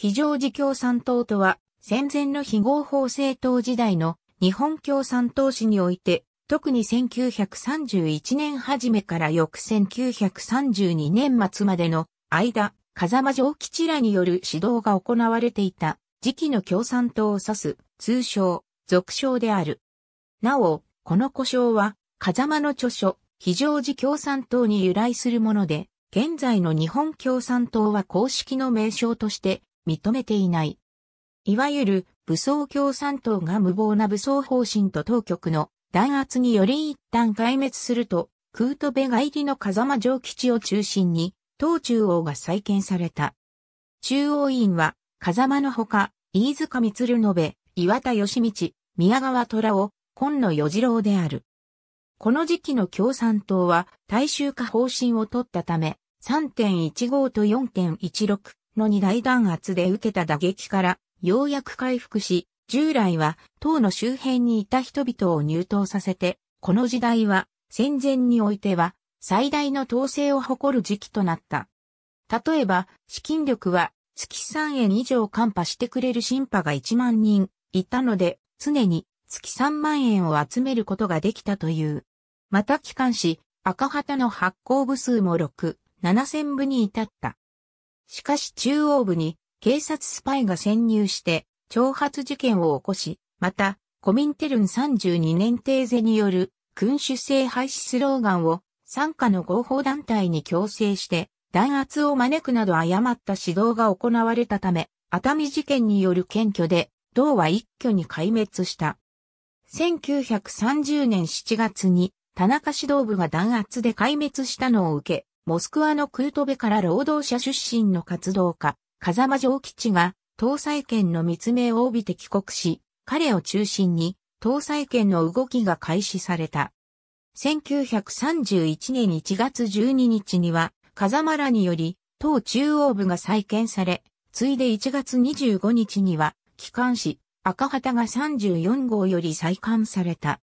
非常時共産党とは、戦前の非合法政党時代の日本共産党史において、特に1931年初めから翌1932年末までの間、風間上吉らによる指導が行われていた時期の共産党を指す通称、俗称である。なお、この故障は、風間の著書、非常時共産党に由来するもので、現在の日本共産党は公式の名称として認めていない。いわゆる武装共産党が無謀な武装方針と当局の弾圧により一旦壊滅すると、クートベが入りの風間城基地を中心に、党中央が再建された。中央委員は、風間のほか、飯塚光延、岩田義道、宮川虎を、今野与次郎である。この時期の共産党は大衆化方針を取ったため、3.15と4.16、の二大弾圧で受けた打撃から、ようやく回復し、従来は、党の周辺にいた人々を入党させて、この時代は、戦前においては、最大の統制を誇る時期となった。例えば、資金力は、月3円以上カンパしてくれる審判が1万人いたので、常に月3万円を集めることができたという。また機関紙、赤旗の発行部数も6、7000部に至った。しかし中央部に警察スパイが潜入して挑発事件を起こし、また、コミンテルン32年テーゼによる君主制廃止スローガンを参加の合法団体に強制して弾圧を招くなど誤った指導が行われたため、熱海事件による検挙で、同は一挙に壊滅した。1930年7月に田中指導部が弾圧で壊滅したのを受け、モスクワのクートベから労働者出身の活動家、風間城吉が、搭載権の密命を帯びて帰国し、彼を中心に、搭載権の動きが開始された。1931年1月12日には、風間らにより、党中央部が再建され、ついで1月25日には、機関紙、赤旗が34号より再刊された。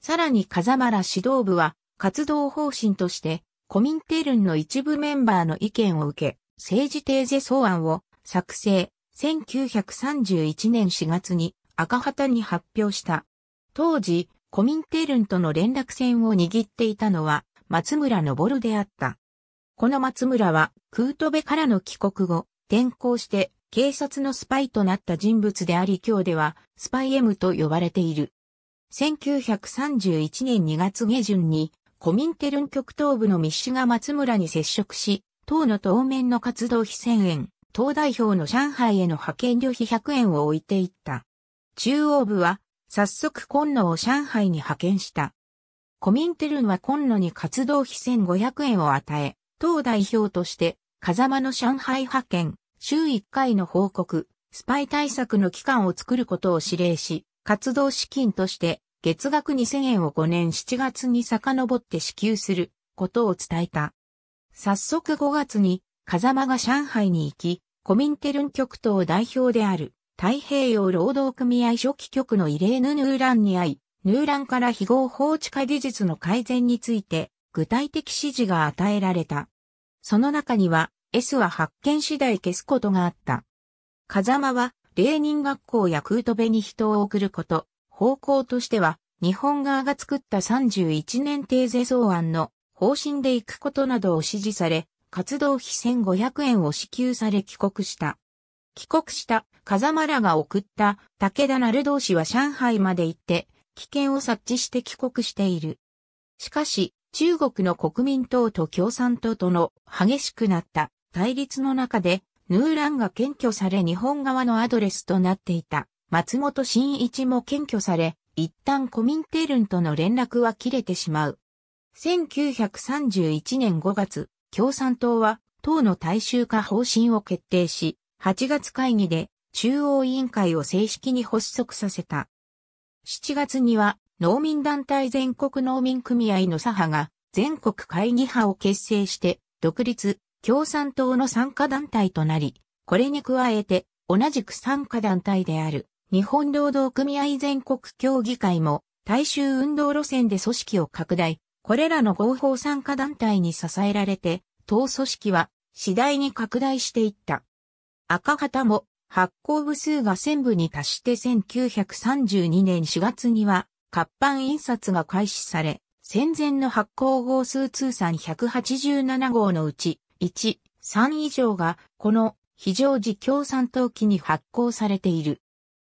さらに風間ら指導部は、活動方針として、コミンテルンの一部メンバーの意見を受け、政治定税草案を作成、1931年4月に赤旗に発表した。当時、コミンテルンとの連絡線を握っていたのは松村昇であった。この松村はクートベからの帰国後、転校して警察のスパイとなった人物であり今日ではスパイ M と呼ばれている。1931年2月下旬にコミンテルン極東部の密使が松村に接触し、党の当面の活動費1000円、党代表の上海への派遣旅費100円を置いていった。中央部は、早速今野を上海に派遣した。コミンテルンは今野に活動費1500円を与え、党代表として、風間の上海派遣、週1回の報告、スパイ対策の機関を作ることを指令し、活動資金として月額2000円を5年7月に遡って支給することを伝えた。早速5月に、風間が上海に行き、コミンテルン局等代表である太平洋労働組合初期局の異例のヌーランに会い、ヌーランから非合法地下技術の改善について具体的指示が与えられた。その中には S は発見次第消すことがあった。風間は、レーニン学校やクートベに人を送ること、方向としては、日本側が作った31年定税草案の方針で行くことなどを指示され、活動費1500円を支給され帰国した。帰国した風間らが送った武田る同士は上海まで行って危険を察知して帰国している。しかし中国の国民党と共産党との激しくなった対立の中でヌーランが検挙され日本側のアドレスとなっていた。松本新一も検挙され、一旦コミンテールンとの連絡は切れてしまう。1931年5月、共産党は党の大衆化方針を決定し、8月会議で中央委員会を正式に発足させた。7月には農民団体全国農民組合の左派が全国会議派を結成して独立、共産党の参加団体となり、これに加えて同じく参加団体である日本労働組合全国協議会も大衆運動路線で組織を拡大、これらの合法参加団体に支えられて、党組織は次第に拡大していった。赤旗も発行部数が1000部に達して1932年4月には活版印刷が開始され、戦前の発行号数通算187号のうち1、3以上がこの非常時共産党期に発行されている。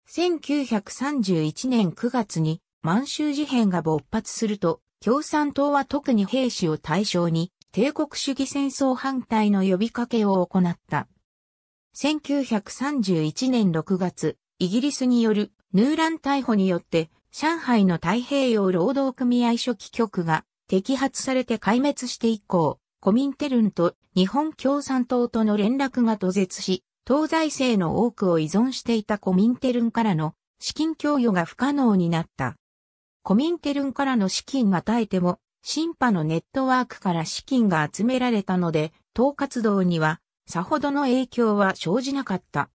1931年9月に満州事変が勃発すると、共産党は特に兵士を対象に帝国主義戦争反対の呼びかけを行った。1931年6月、イギリスによるヌーラン逮捕によって、上海の太平洋労働組合初期局が摘発されて壊滅して以降、コミンテルンと日本共産党との連絡が途絶し、東西性の多くを依存していたコミンテルンからの資金供与が不可能になった。コミンテルンからの資金が絶えても、新派のネットワークから資金が集められたので、党活動にはさほどの影響は生じなかった。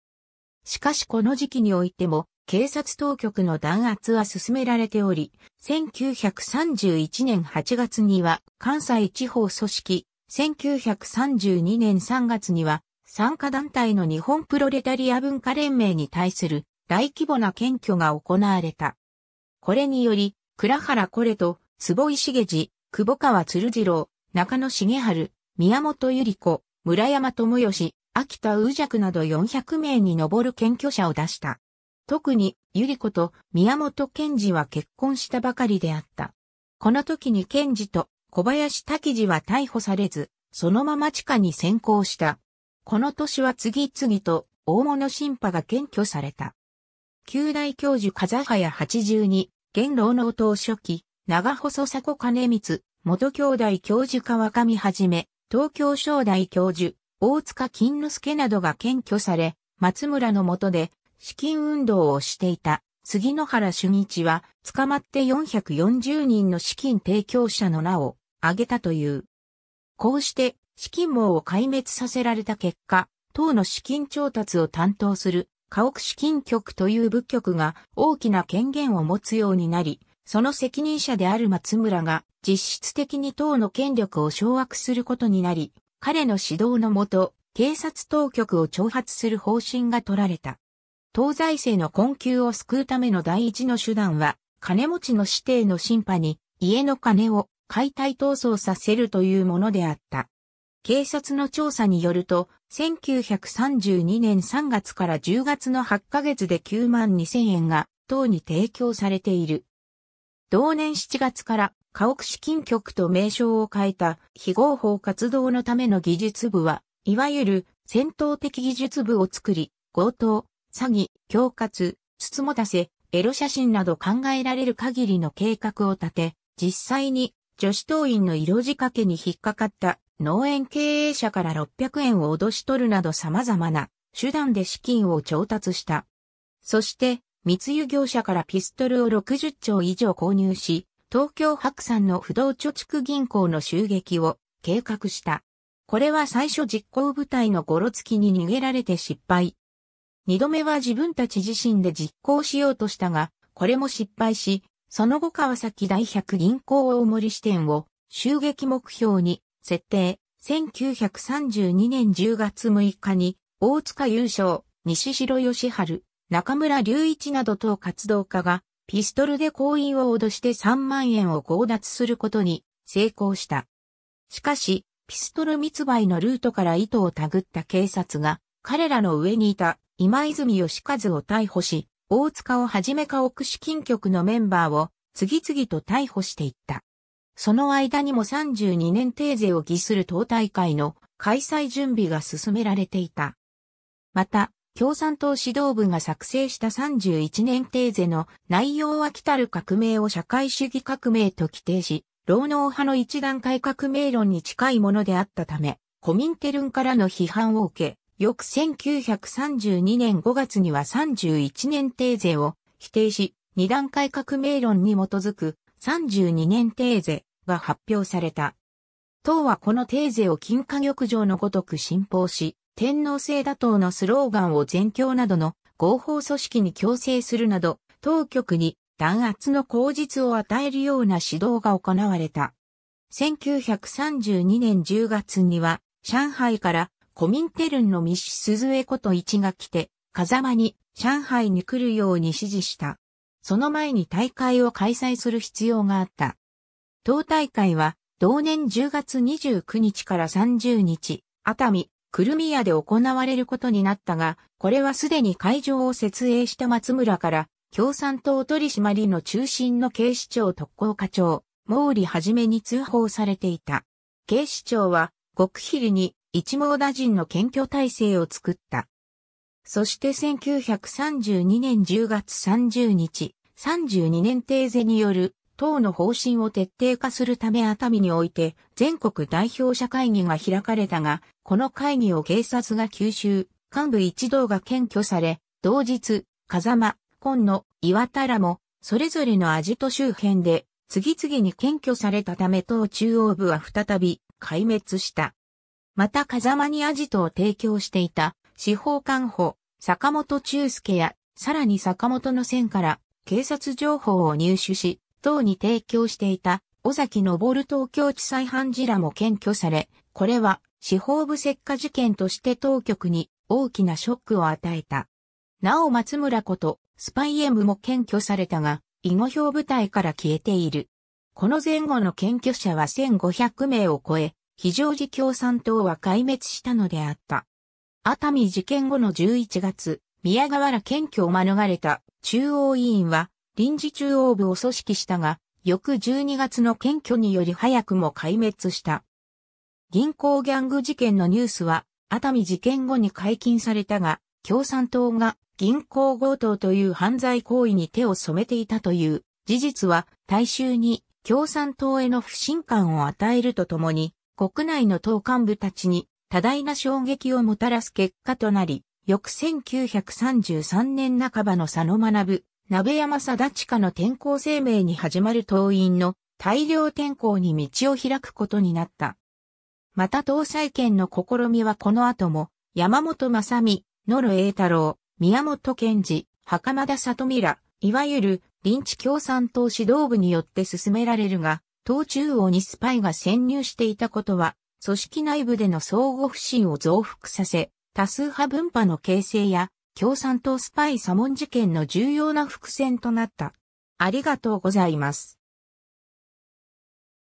しかしこの時期においても、警察当局の弾圧は進められており、1931年8月には関西地方組織、1932年3月には参加団体の日本プロレタリア文化連盟に対する大規模な検挙が行われた。これにより、倉原コレと坪井茂次、久保川鶴次郎、中野茂春、宮本百合子、村山智義、秋田宇尺など400名に上る検挙者を出した。特に、ゆり子と宮本賢治は結婚したばかりであった。この時に賢治と小林滝次は逮捕されず、そのまま地下に先行した。この年は次々と大物審判が検挙された。旧大教授風早82、元老の党書記、長細迫兼光、元兄弟教授川上はじめ、東京商大教授、大塚金之助などが検挙され、松村の下で資金運動をしていた杉野原主日は捕まって440人の資金提供者の名を挙げたという。こうして資金網を壊滅させられた結果、党の資金調達を担当する家屋資金局という部局が大きな権限を持つようになり、その責任者である松村が実質的に党の権力を掌握することになり、彼の指導のもと、警察当局を挑発する方針が取られた。党財政の困窮を救うための第一の手段は、金持ちの指定の審判に家の金を解体闘争させるというものであった。警察の調査によると、1932年3月から10月の8ヶ月で9万2000円が、党に提供されている。同年7月から、家屋資金局と名称を変えた非合法活動のための技術部は、いわゆる戦闘的技術部を作り、強盗、詐欺、恐喝、つつもたせ、エロ写真など考えられる限りの計画を立て、実際に女子党員の色仕掛けに引っかかった農園経営者から600円を脅し取るなど様々な手段で資金を調達した。そして、密輸業者からピストルを60兆以上購入し、東京白山の不動貯蓄銀行の襲撃を計画した。これは最初実行部隊のゴロつきに逃げられて失敗。二度目は自分たち自身で実行しようとしたが、これも失敗し、その後川崎大百銀行大森支店を襲撃目標に設定、1932年10月6日に、大塚優勝、西城義治、中村隆一など等活動家が、ピストルで行員を脅して3万円を強奪することに成功した。しかし、ピストル密売のルートから糸をたぐった警察が、彼らの上にいた今泉義和を逮捕し、大塚をはじめ家屋資金局のメンバーを次々と逮捕していった。その間にも32年定税を儀する党大会の開催準備が進められていた。また、共産党指導部が作成した31年定税の内容は来たる革命を社会主義革命と規定し、労農派の一段階革命論に近いものであったため、コミンテルンからの批判を受け、翌1932年5月には31年定税を否定し、二段階革命論に基づく32年テーゼが発表された。党はこのテーゼを金華玉城のごとく信奉し、天皇制打倒のスローガンを全教などの合法組織に強制するなど、当局に弾圧の口実を与えるような指導が行われた。1932年10月には、上海からコミンテルンのミシスズエこと一が来て、風間に上海に来るように指示した。その前に大会を開催する必要があった。党大会は、同年10月29日から30日、熱海、久留宮で行われることになったが、これはすでに会場を設営した松村から、共産党取締りの中心の警視庁特攻課長、毛利はじめに通報されていた。警視庁は、極秘裏に一網打尽の検挙体制を作った。そして1932年10月30日、32年定税による党の方針を徹底化するため熱海において全国代表者会議が開かれたが、この会議を警察が吸収、幹部一同が検挙され、同日、風間、今野、岩田らも、それぞれのアジト周辺で、次々に検挙されたため党中央部は再び、壊滅した。また風間にアジトを提供していた司法官補、坂本中介や、さらに坂本の線から警察情報を入手し、党に提供していた尾崎昇東京地裁判事らも検挙され、これは司法部石化事件として当局に大きなショックを与えた。なお松村こと、スパイエムも検挙されたが、囲碁表部隊から消えている。この前後の検挙者は1500名を超え、非常時共産党は壊滅したのであった。熱海事件後の11月、宮川原検挙を免れた中央委員は臨時中央部を組織したが、翌12月の検挙により早くも壊滅した。銀行ギャング事件のニュースは、熱海事件後に解禁されたが、共産党が銀行強盗という犯罪行為に手を染めていたという事実は大衆に共産党への不信感を与えるとともに、国内の党幹部たちに多大な衝撃をもたらす結果となり、翌1933年半ばの佐野学、鍋山貞親の転校生命に始まる党員の大量転校に道を開くことになった。また搭載権の試みはこの後も、山本正美、野呂栄太郎、宮本賢治、袴田里美ら、いわゆる臨時共産党指導部によって進められるが、党中央にスパイが潜入していたことは組織内部での相互不信を増幅させ、多数派分派の形成や、共産党スパイ左門事件の重要な伏線となった。ありがとうございます。